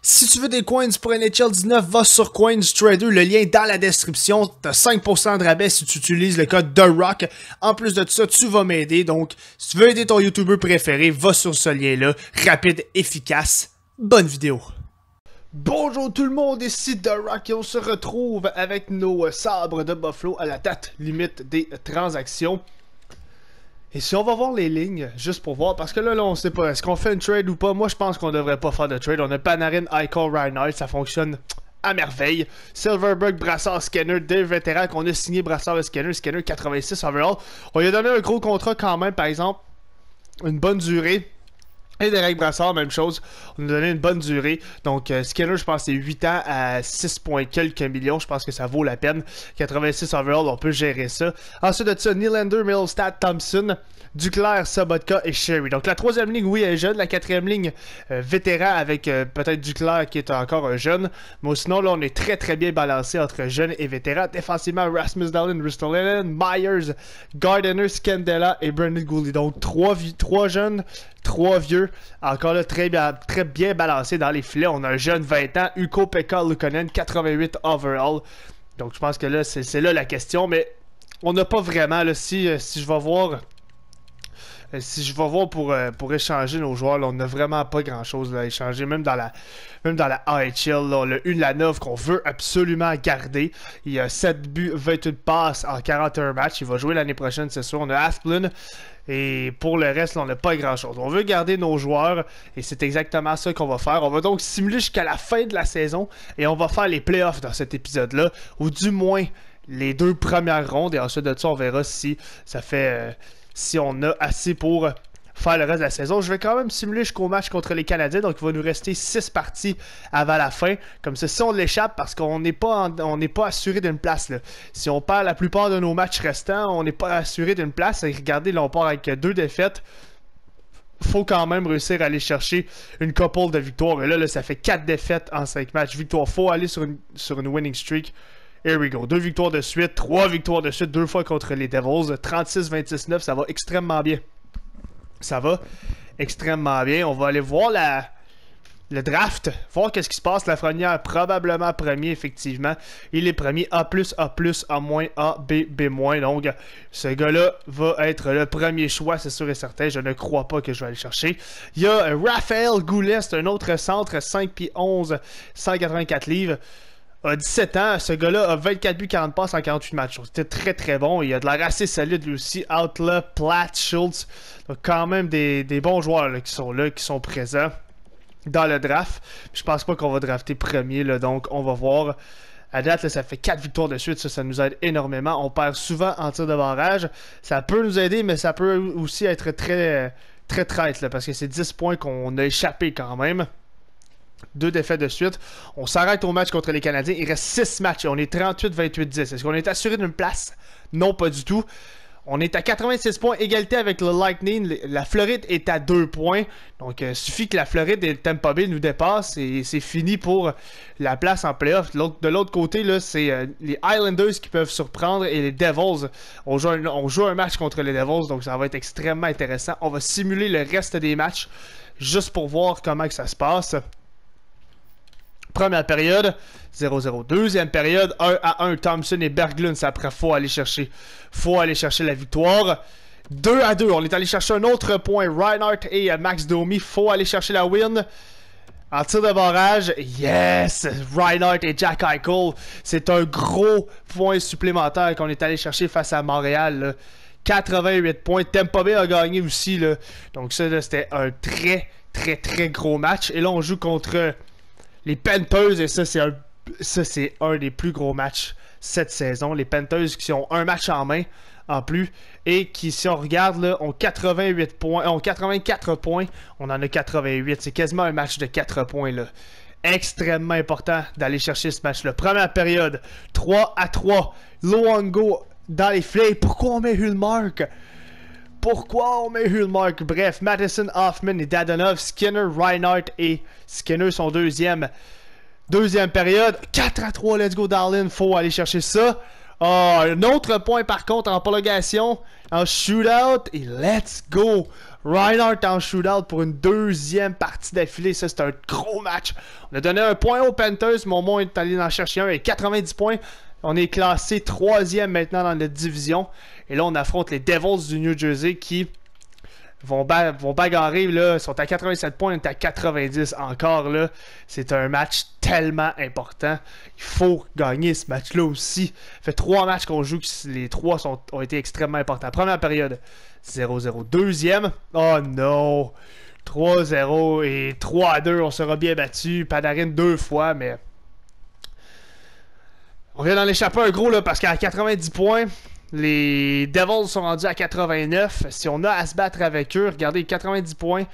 Si tu veux des coins pour NHL 19, va sur coins trader le lien est dans la description. Tu as 5% de rabais si tu utilises le code TheRock. En plus de ça, tu vas m'aider. Donc, si tu veux aider ton YouTuber préféré, va sur ce lien-là. Rapide, efficace. Bonne vidéo. Bonjour tout le monde, ici The Rock et on se retrouve avec nos euh, sabres de Buffalo à la date limite des euh, transactions. Et si on va voir les lignes, juste pour voir, parce que là, là on sait pas, est-ce qu'on fait une trade ou pas? Moi, je pense qu'on devrait pas faire de trade. On a Panarin, Icon, Reinhardt, ça fonctionne à merveille. Silverberg, Brassard, Scanner, des vétérans qu'on a signé Brassard et Scanner, Scanner 86 overall. On lui a donné un gros contrat quand même, par exemple, une bonne durée. Et Derek Brassard, même chose. On nous a donné une bonne durée. Donc, euh, Skinner, je pense, c'est 8 ans à 6 points quelques millions. Je pense que ça vaut la peine. 86 overall, on peut gérer ça. Ensuite de ça, Nylander, Millstat, Thompson, Duclair, Sabotka et Sherry. Donc, la troisième ligne, oui, elle est jeune. La quatrième ligne, euh, vétéran avec euh, peut-être Duclair qui est encore un jeune. Mais sinon, là, on est très, très bien balancé entre jeunes et vétérans Défensivement, Rasmus Dallin, Lennon, Myers, Gardiner, Scandella et Brendan Gooley. Donc, trois, trois jeunes, trois vieux. Encore là, très bien, très bien balancé dans les filets. On a un jeune 20 ans, Uko Pekka Lukonen, 88 overall. Donc je pense que là, c'est là la question, mais on n'a pas vraiment, là, si, euh, si je vais voir euh, si je vais voir pour, euh, pour échanger nos joueurs, on n'a vraiment pas grand-chose à échanger. Même dans la, même dans la AHL, le 1 la 9 qu'on veut absolument garder. Il a 7 buts, 28 passes en 41 matchs. Il va jouer l'année prochaine, c'est sûr. On a Asplund. Et pour le reste, on n'a pas grand-chose. On veut garder nos joueurs et c'est exactement ça qu'on va faire. On va donc simuler jusqu'à la fin de la saison et on va faire les playoffs dans cet épisode-là, ou du moins les deux premières rondes et ensuite de ça, on verra si ça fait euh, si on a assez pour faire le reste de la saison. Je vais quand même simuler jusqu'au match contre les Canadiens, donc il va nous rester 6 parties avant la fin. Comme ça, si on l'échappe, parce qu'on n'est pas, pas assuré d'une place. Si on perd la plupart de nos matchs restants, on n'est pas assuré d'une place. Et regardez, là, on part avec deux défaites. Faut quand même réussir à aller chercher une couple de victoires. Et là, là ça fait 4 défaites en 5 matchs. Victoire, faut aller sur une, sur une winning streak. Here we go. Deux victoires de suite, trois victoires de suite, deux fois contre les Devils. 36-26-9, ça va extrêmement bien. Ça va extrêmement bien. On va aller voir la, le draft, voir qu'est-ce qui se passe. La est probablement premier, effectivement. Il est premier A, A, A-, A, B, B-. Donc, ce gars-là va être le premier choix, c'est sûr et certain. Je ne crois pas que je vais aller chercher. Il y a Raphaël Goulet, un autre centre, 5 pieds 11, 184 livres a 17 ans. Ce gars-là a 24 buts, 40 passes en 48 matchs. C'était très très bon. Il a de la assez solide lui aussi. Outlaw, Platt, Schultz. Donc quand même des, bons joueurs qui sont là, qui sont présents dans le draft. Je pense pas qu'on va drafter premier, là, donc on va voir. À date, ça fait 4 victoires de suite, ça, nous aide énormément. On perd souvent en tir de barrage. Ça peut nous aider, mais ça peut aussi être très très traite, parce que c'est 10 points qu'on a échappé quand même. Deux défaites de suite. On s'arrête au match contre les Canadiens. Il reste 6 matchs et on est 38-28-10. Est-ce qu'on est assuré d'une place Non, pas du tout. On est à 86 points, égalité avec le Lightning. La Floride est à 2 points. Donc, il euh, suffit que la Floride et le Tampa Bay nous dépassent et c'est fini pour la place en playoff. De l'autre côté, c'est euh, les Islanders qui peuvent surprendre et les Devils. On joue, un, match contre les Devils, donc ça va être extrêmement intéressant. On va simuler le reste des matchs juste pour voir comment que ça se passe. Première période, 0-0. Deuxième période, 1 à 1. Thompson et Berglund, ça après, faut aller chercher. Faut aller chercher la victoire. 2 à 2. On est allé chercher un autre point. Reinhardt et euh, Max Domi, faut aller chercher la win. En tir de barrage, yes! Reinhardt et Jack Eichel, c'est un gros point supplémentaire qu'on est allé chercher face à Montréal. 88 points. tempo Bay a gagné aussi. Là. Donc ça, c'était un très, très, très gros match. Et là, on joue contre les Panthers, et ça, c'est un, ça, c'est un des plus gros matchs cette saison. Les Panthers qui ont un match en main en plus et qui, si on regarde, ont 88 points, ont 84 points. On en a 88. C'est quasiment un match de 4 points là. Extrêmement important d'aller chercher ce match. là première période, 3 à 3. go dans les flèches. Pourquoi on met Hulmark pourquoi on met Hulmark. Bref, Madison Hoffman et Dadanov, Skinner, Reinhardt et Skinner sont deuxième. Deuxième période, 4 à 3, let's go darling, faut aller chercher ça. Ah, un autre point par contre en prolongation, en shootout et let's go. Reinhardt en shootout pour une deuxième partie d'affilée. Ça, c'est un gros match. On a donné un point aux Panthers, mais au moins, est allé en chercher un et 90 points. On est classé troisième maintenant dans notre division. Et là, on affronte les Devils du New Jersey qui vont, bagarrer, là, sont à 87 points, on est à 90 encore, là. C'est un match tellement important. Il faut gagner ce match-là aussi. Ça fait trois matchs qu'on joue, les trois ont été extrêmement importants. Première période, 0-0. Deuxième, oh non, 3-0 et 3-2, on sera bien battu. Panarin deux fois, mais... On vient d'en échapper un gros, là, parce qu'à 90 points, les Devils sont rendus à 89. Si on a à se battre avec eux, regardez, 90 points.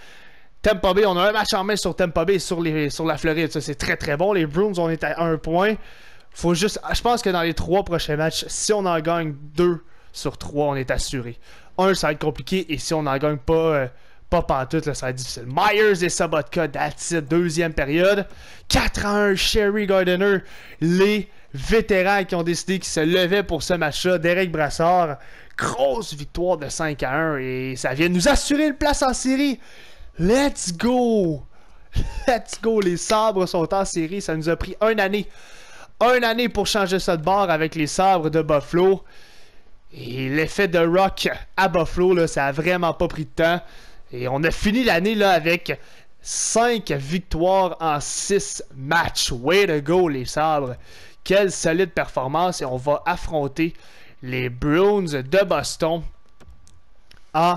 Tampa Bay, on a un match en main sur Tampa Bay sur, la Floride. Ça, c'est très très bon. Les Bruins, on est à un point. Faut juste, je pense que dans les trois prochains matchs, si on en gagne 2 sur 3 on est assuré. Un, ça va être compliqué. Et si on en gagne pas, euh, pas pantoute, ça va être difficile. Myers et Sabotka, that's Deuxième période. 4 à 1, Sherry Gardiner. Les vétérans qui ont décidé qu'ils se levaient pour ce match-là. Derek Brassard, grosse victoire de 5 à 1 et ça vient nous assurer une place en série. Let's go! Let's go! Les sabres sont en série. Ça nous a pris une année. Une année pour changer ça de bord avec les sabres de Buffalo. Et l'effet de rock à Buffalo, ça a vraiment pas pris de temps. Et on a fini l'année là avec 5 victoires en 6 matchs. Way to go, les sabres. Quelle solide performance et on va affronter les Bruins de Boston en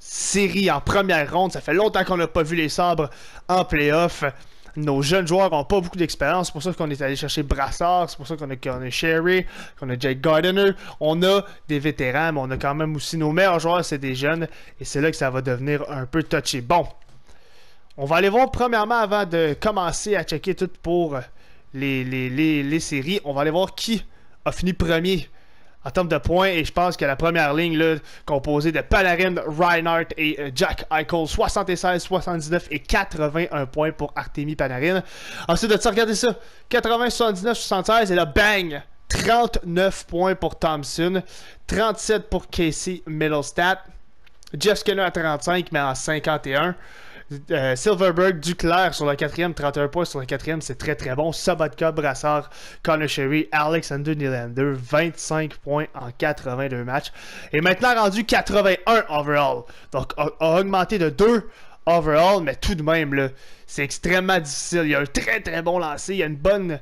série, en première ronde. Ça fait longtemps qu'on n'a pas vu les sabres en playoff. Nos jeunes joueurs n'ont pas beaucoup d'expérience. C'est pour ça qu'on est allé chercher Brassard. C'est pour ça qu'on a, qu a, Sherry, qu'on a Jake Gardiner. On a des vétérans, mais on a quand même aussi nos meilleurs joueurs, c'est des jeunes. Et c'est là que ça va devenir un peu touché. Bon, on va aller voir premièrement avant de commencer à checker tout pour les, séries. On va aller voir qui a fini premier en termes de points. Et je pense que la première ligne, là, composée de Panarin, Reinhardt et euh, Jack Eichel, 76, 79 et 81 points pour Artemi Panarin. Ensuite de ça, regardez ça, 80, 79, 76 et là, bang! 39 points pour Thompson, 37 pour Casey Middlestat, Jeff Skinner à 35, mais en 51. Euh, Silverberg, Duclair sur la quatrième, 31 points sur la quatrième, c'est très très bon. Sabatka, Brassard, Connor Sherry, Alexander Nylander, 25 points en 82 matchs. Et maintenant rendu 81 overall. Donc a, augmenté de 2 overall, mais tout de même, c'est extrêmement difficile. Il y a un très très bon lancé, il y a une bonne,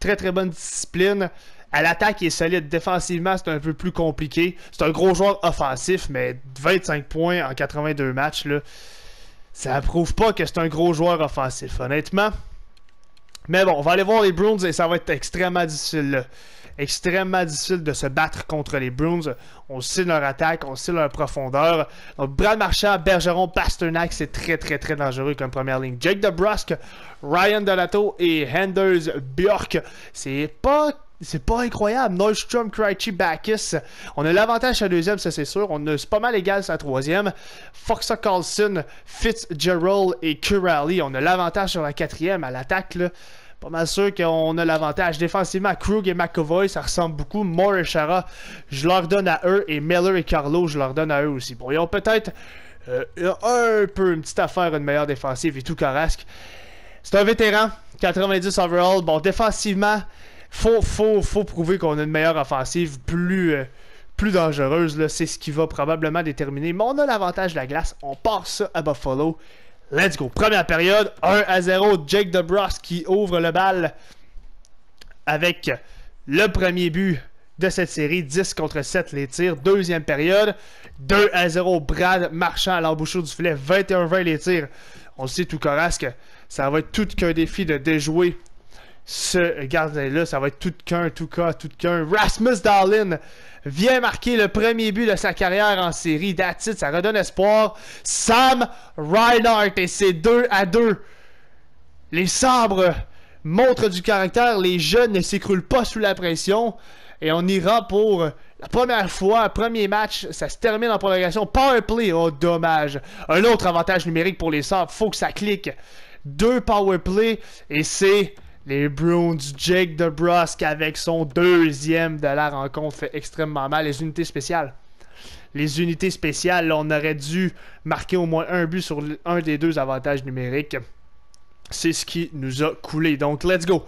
très très bonne discipline. À l'attaque, il est solide. Défensivement, c'est un peu plus compliqué. C'est un gros joueur offensif, mais 25 points en 82 matchs, là, ça prouve pas que c'est un gros joueur offensif, honnêtement. Mais bon, on va aller voir les Browns et ça va être extrêmement difficile extrêmement difficile de se battre contre les Bruins. On sait leur attaque, on sait leur profondeur. Donc, Brad Marchand, Bergeron, Pasternak, c'est très, très, très dangereux comme première ligne. Jake DeBrusque, Ryan Delato et Henders Bjork. C'est pas c'est pas incroyable. Nordstrom, Krejci, Backus. On a l'avantage sur la deuxième, ça c'est sûr. On pas mal égal sur la troisième. Foxa Carlson, Fitzgerald et Kurali. On a l'avantage sur la quatrième à l'attaque pas mal sûr qu'on a l'avantage. Défensivement, Krug et McAvoy, ça ressemble beaucoup. Moore et Shara, je leur donne à eux. Et Miller et Carlo, je leur donne à eux aussi. Bon, ils ont peut-être euh, un peu une petite affaire, une meilleure défensive et tout carasque. C'est un vétéran, 90 overall. Bon, défensivement, faut, faut, faut prouver qu'on a une meilleure offensive, plus, euh, plus dangereuse. C'est ce qui va probablement déterminer. Mais on a l'avantage de la glace. On passe ça à Buffalo. Let's go. Première période, 1 à 0. Jake DeBrus qui ouvre le bal avec le premier but de cette série. 10 contre 7 les tirs. Deuxième période, 2 à 0. Brad Marchand à l'embouchure du filet. 21-20 les tirs. On le sait tout Corasque, ça va être tout qu'un défi de déjouer ce gardien-là, ça va être tout qu'un, tout cas, tout qu'un. Rasmus Darlin vient marquer le premier but de sa carrière en série. Datit, ça redonne espoir. Sam Reinhardt et c'est 2 à 2. Les sabres montrent du caractère. Les jeunes ne s'écroulent pas sous la pression. Et on ira pour la première fois, premier match, ça se termine en prolongation. Power play, oh dommage. Un autre avantage numérique pour les sabres, faut que ça clique. Deux power play et c'est les Browns, Jake DeBrusque avec son deuxième de la rencontre fait extrêmement mal. Les unités spéciales. Les unités spéciales, on aurait dû marquer au moins un but sur un des deux avantages numériques. C'est ce qui nous a coulé. Donc, let's go.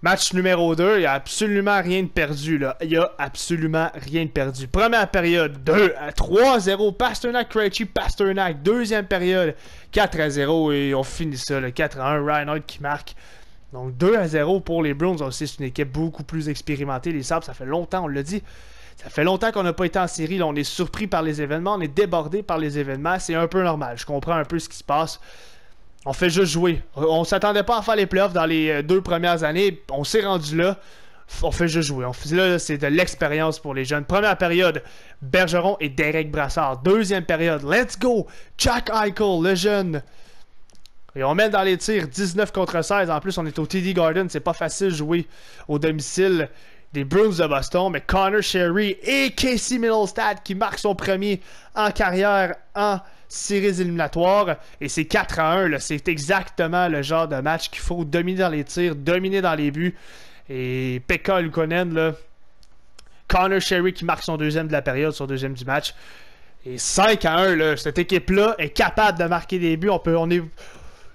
Match numéro 2, il n'y a absolument rien de perdu. Là. Il n'y a absolument rien de perdu. Première période, 2 à 3-0. Pasternak, Krejci, Pasternak. Deuxième période, 4 à 0. Et on finit ça, le 4 à 1. Reinhardt qui marque. Donc 2 à 0 pour les Browns. On c'est une équipe beaucoup plus expérimentée. Les Sabres, ça fait longtemps, on l'a dit. Ça fait longtemps qu'on n'a pas été en série. Là, on est surpris par les événements. On est débordé par les événements. C'est un peu normal. Je comprends un peu ce qui se passe. On fait juste jouer. On s'attendait pas à faire les playoffs dans les euh, deux premières années. On s'est rendu là. On fait juste jouer. là, c'est de l'expérience pour les jeunes. Première période, Bergeron et Derek Brassard. Deuxième période, let's go! Jack Eichel, le jeune. Et on met dans les tirs 19 contre 16. En plus, on est au TD Garden. C'est pas facile jouer au domicile des Bruins de Boston. Mais Connor Sherry et Casey Middlestad qui marque son premier en carrière en séries éliminatoires. Et c'est 4 à 1. C'est exactement le genre de match qu'il faut dominer dans les tirs, dominer dans les buts. Et Pekka Lukonen, là, Connor Sherry qui marque son deuxième de la période, son deuxième du match. Et 5 à 1, cette équipe-là est capable de marquer des buts. On, peut, on, est,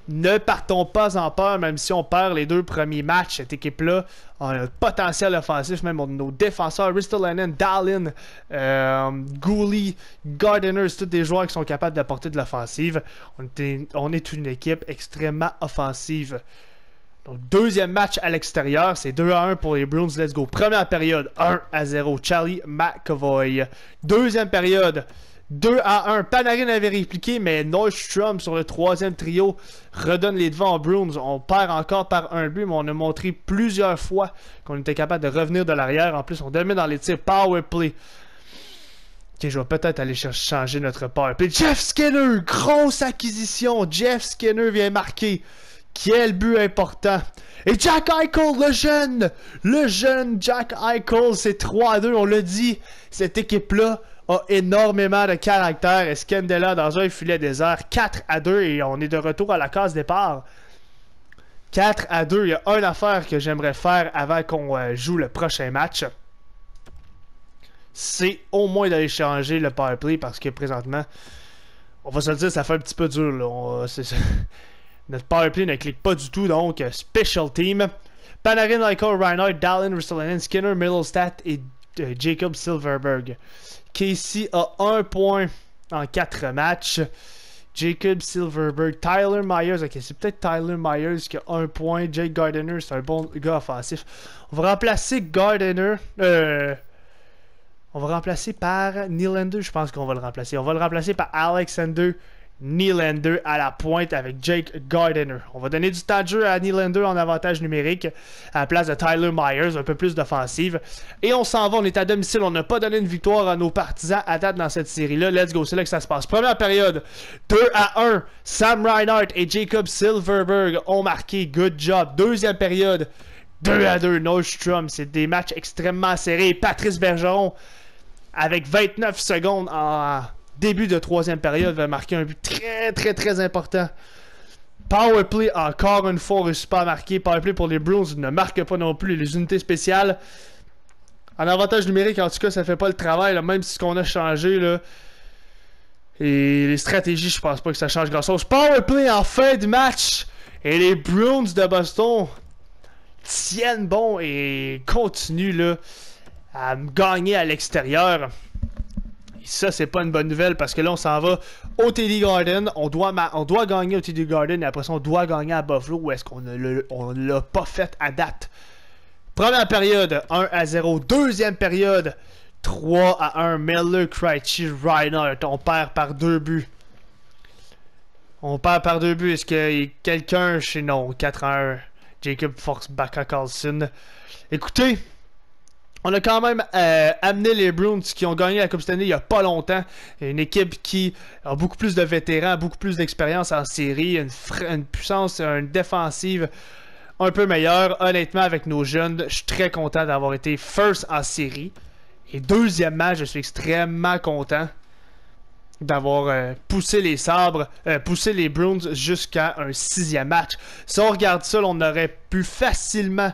ne partons pas en peur, même si on perd les deux premiers matchs. Cette équipe-là a un potentiel offensif, même nos défenseurs, Ristolainen, Dallin, euh, Gardiner, c'est tous des joueurs qui sont capables d'apporter de l'offensive. On, est une équipe extrêmement offensive. deuxième match à l'extérieur, c'est 2 à 1 pour les Bruins. Let's go. Première période, 1 à 0. Charlie McAvoy. Deuxième période, 2 à 1. Panarin avait répliqué, mais Nordstrom sur le troisième trio redonne les devants aux Bruins. On perd encore par un but, mais on a montré plusieurs fois qu'on était capable de revenir de l'arrière. En plus, on domine dans les tirs power play. Ok, je vais peut-être aller chercher, changer notre power play. Jeff Skinner, grosse acquisition. Jeff Skinner vient marquer. Quel but important! Et Jack Eichel, le jeune! Le jeune Jack Eichel, c'est 3 à 2, on l'a dit. Cette équipe-là, a énormément de caractère. Et dans un filet des désert. 4 à 2 et on est de retour à la case départ. 4 à 2. Il y a une affaire que j'aimerais faire avant qu'on euh, joue le prochain match. C'est au moins d'aller changer le power parce que présentement, on va se le dire, ça fait un petit peu dur. Euh, Notre powerplay ne clique pas du tout. Donc, euh, special team. Panarin, Michael, Reinhardt, Dallin, Ristolainen, Skinner, stat et euh, Jacob Silverberg. Casey a un point en quatre matchs. Jacob Silverberg, Tyler Myers, ok, c'est peut-être Tyler Myers qui a un point. Jake Gardiner, c'est un bon gars offensif. On va remplacer Gardiner. Euh, on va remplacer par Neil Ender je pense qu'on va le remplacer. On va le remplacer par Alexander Nylander à la pointe avec Jake Gardiner. On va donner du temps de jeu à Nylander en avantage numérique à la place de Tyler Myers, un peu plus d'offensive. Et on s'en va, on est à domicile, on n'a pas donné une victoire à nos partisans à date dans cette série-là. Let's go, c'est là que ça se passe. Première période, 2 à 1, Sam Reinhardt et Jacob Silverberg ont marqué, good job. Deuxième période, 2 à 2, Nordstrom, c'est des matchs extrêmement serrés. Patrice Bergeron avec 29 secondes en début de troisième période, va marquer un but très, très, très important. Powerplay, encore une fois, réussit pas marqué. marquer. Powerplay pour les Bruins ne marque pas non plus. Les unités spéciales, en avantage numérique, en tout cas, ça fait pas le travail, même si ce qu'on a changé. Là, et les stratégies, je pense pas que ça change grand chose. Powerplay en fin de match. Et les Bruins de Boston tiennent bon et continuent là, à gagner à l'extérieur ça, c'est pas une bonne nouvelle parce que là, on s'en va au TD Garden. On doit, on doit gagner au TD Garden et après ça, on doit gagner à Buffalo où est-ce qu'on ne l'a pas fait à date. Première période, 1 à 0. Deuxième période, 3 à 1. Miller, Krejci, Reinhardt. On perd par deux buts. On perd par deux buts. Est-ce qu'il y a quelqu'un chez nous 4 à 1. Jacob Fox, Baka Carlson. Écoutez, on a quand même euh, amené les Bruins qui ont gagné la Coupe Stanley il n'y a pas longtemps. Une équipe qui a beaucoup plus de vétérans, beaucoup plus d'expérience en série, une, puissance, une défensive un peu meilleure. Honnêtement, avec nos jeunes, je suis très content d'avoir été first en série. Et deuxièmement, je suis extrêmement content d'avoir euh, poussé les sabres, euh, poussé les Bruins jusqu'à un sixième match. Si on regarde ça, on aurait pu facilement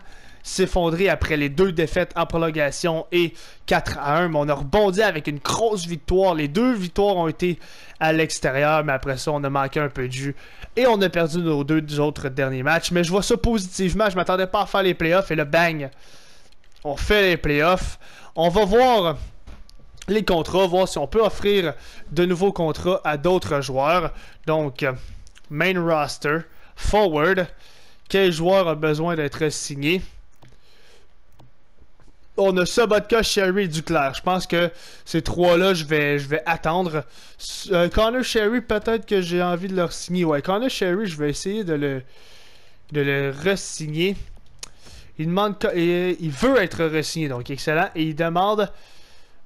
s'effondrer après les deux défaites en prolongation et 4 à 1. Mais on a rebondi avec une grosse victoire. Les deux victoires ont été à l'extérieur, mais après ça, on a manqué un peu de jus. Et on a perdu nos deux autres derniers matchs. Mais je vois ça positivement. Je m'attendais pas à faire les playoffs et le bang. On fait les playoffs. On va voir les contrats, voir si on peut offrir de nouveaux contrats à d'autres joueurs. Donc, main roster, forward, quel joueur a besoin d'être signé on a Sabotka, Sherry et Duclair. Je pense que ces trois-là, je vais, je vais attendre. Euh, Connor Sherry, peut-être que j'ai envie de leur signer. Ouais, Connor Sherry, je vais essayer de le, de le re-signer. Il, demande, euh, il veut être re-signé, donc excellent. Et il demande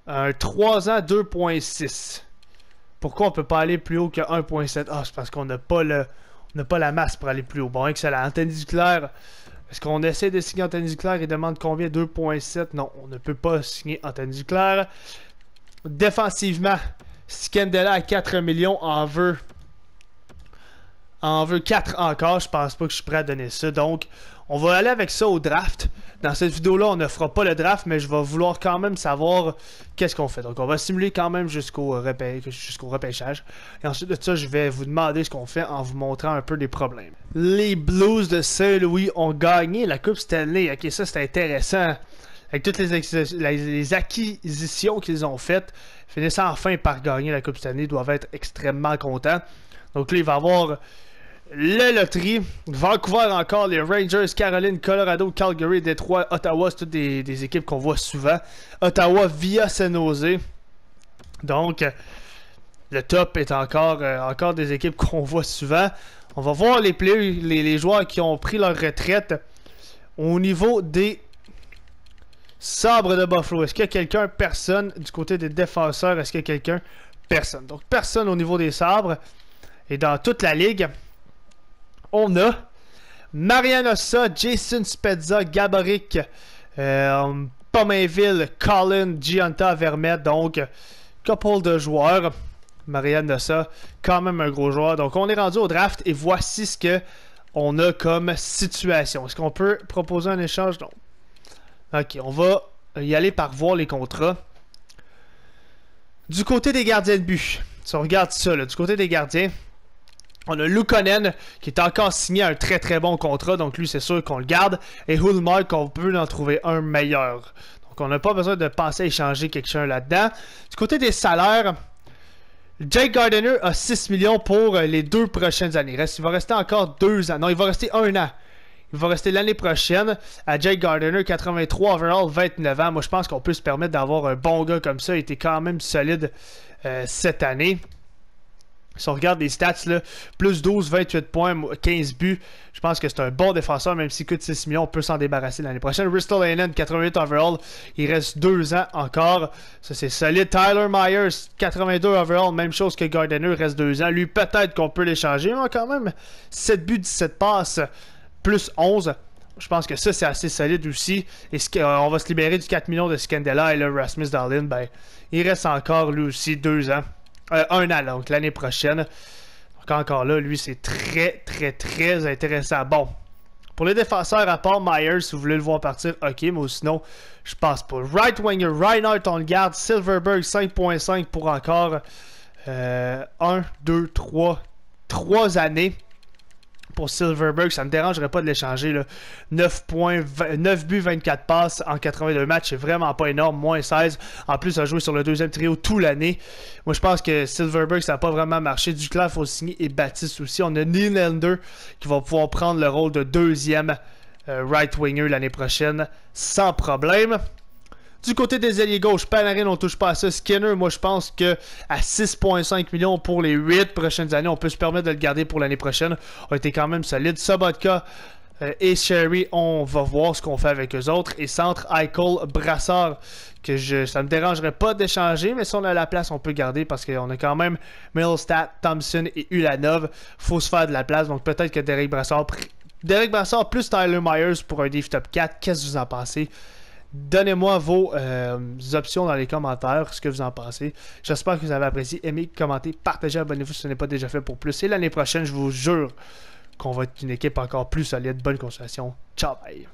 un 3 ans 2.6. Pourquoi on peut pas aller plus haut que 1.7 Ah, c'est parce qu'on n'a pas, le, pas la masse pour aller plus haut. Bon, excellent. Anthony Duclair. Est-ce qu'on essaie de signer Anthony Duclair, et demande combien 2.7. Non, on ne peut pas signer Anthony Duclair. Défensivement, Scandella à 4 millions en veut. En veut 4 encore. Je pense pas que je suis prêt à donner ça. Donc, on va aller avec ça au draft. Dans cette vidéo-là, on ne fera pas le draft, mais je vais vouloir quand même savoir qu'est-ce qu'on fait. Donc, on va simuler quand même jusqu'au repêchage. Et ensuite de ça, je vais vous demander ce qu'on fait en vous montrant un peu des problèmes. Les Blues de Saint-Louis ont gagné la Coupe Stanley. Ok, ça, c'est intéressant. Avec toutes les, les acquisitions qu'ils ont faites, finissant enfin par gagner la Coupe Stanley, doivent être extrêmement contents. Donc là, il va y avoir la loterie. Vancouver encore, les Rangers, Caroline, Colorado, Calgary, Detroit, Ottawa, c'est toutes des, équipes qu'on voit souvent. Ottawa via Senosé. Donc, le top est encore, euh, encore des équipes qu'on voit souvent. On va voir les, players, les, les, joueurs qui ont pris leur retraite au niveau des sabres de Buffalo. Est-ce qu'il y a quelqu'un Personne. Du côté des défenseurs, est-ce qu'il y a quelqu'un Personne. Donc, personne au niveau des sabres. Et dans toute la ligue, on a Marianne Ossa, Jason Spezza, Gabaric, euh, Pomainville, Colin, Gianta, Vermette. Donc, couple de joueurs. Marianne Ossa, quand même un gros joueur. Donc, on est rendu au draft et voici ce que on a comme situation. Est-ce qu'on peut proposer un échange? Non. Ok, on va y aller par voir les contrats. Du côté des gardiens de but, si on regarde ça, du côté des gardiens, on a Lukonen qui est encore signé un très très bon contrat, donc lui c'est sûr qu'on le garde. Et Hulmark, on peut en trouver un meilleur. Donc on n'a pas besoin de passer à échanger quelqu'un là-dedans. Du côté des salaires, Jake Gardiner a 6 millions pour euh, les deux prochaines années. Il va rester encore deux ans. Non, il va rester un an. Il va rester l'année prochaine à Jake Gardiner, 83 overall, 29 ans. Moi, je pense qu'on peut se permettre d'avoir un bon gars comme ça. Il était quand même solide euh, cette année. Si on regarde les stats, là, plus 12, 28 points, 15 buts, je pense que c'est un bon défenseur, même s'il coûte 6 millions, on peut s'en débarrasser l'année prochaine. Bristol Allen, 88 overall, il reste 2 ans encore. Ça, c'est solide. Tyler Myers, 82 overall, même chose que il reste 2 ans. Lui, peut-être qu'on peut l'échanger, quand même, 7 buts, 17 passes, plus 11. Je pense que ça, c'est assez solide aussi. Et on va se libérer du 4 millions de Scandella et là Rasmus Darlin, ben, il reste encore, lui aussi, 2 ans. Euh, un an, donc l'année prochaine. Donc encore là, lui, c'est très, très, très intéressant. Bon, pour les défenseurs, à part Myers, si vous voulez le voir partir, ok, mais sinon, je passe pas. Right winger, Reinhardt, on le garde. Silverberg, 5.5 pour encore 1, 2, 3, 3 années pour Silverberg. Ça ne me dérangerait pas de l'échanger. 9 9 buts, 24 passes en 82 matchs. C'est vraiment pas énorme. Moins 16. En plus, a joué sur le deuxième trio tout l'année. Moi, je pense que Silverberg, ça n'a pas vraiment marché. Duclair, faut signer et Baptiste aussi. On a Nylander qui va pouvoir prendre le rôle de deuxième euh, right winger l'année prochaine sans problème. Du côté des alliés gauche, Panarin, on touche pas à ça. Skinner, moi, je pense que à 6,5 millions pour les 8 prochaines années, on peut se permettre de le garder pour l'année prochaine. On été quand même solide. Sabotka euh, et Sherry, on va voir ce qu'on fait avec eux autres. Et centre, Eichel, Brassard, que je, ça me dérangerait pas d'échanger, mais si on a la place, on peut garder parce qu'on a quand même Millstat, Thompson et Ulanov. Faut se faire de la place, donc peut-être que Derek Brassard, Derek Brassard plus Tyler Myers pour un Dave Top 4. Qu'est-ce que vous en pensez? Donnez-moi vos euh, options dans les commentaires, ce que vous en pensez. J'espère que vous avez apprécié. Aimez, commentez, partagez, abonnez-vous si ce n'est pas déjà fait pour plus. Et l'année prochaine, je vous jure qu'on va être une équipe encore plus solide. Bonne consommation. Ciao, bye.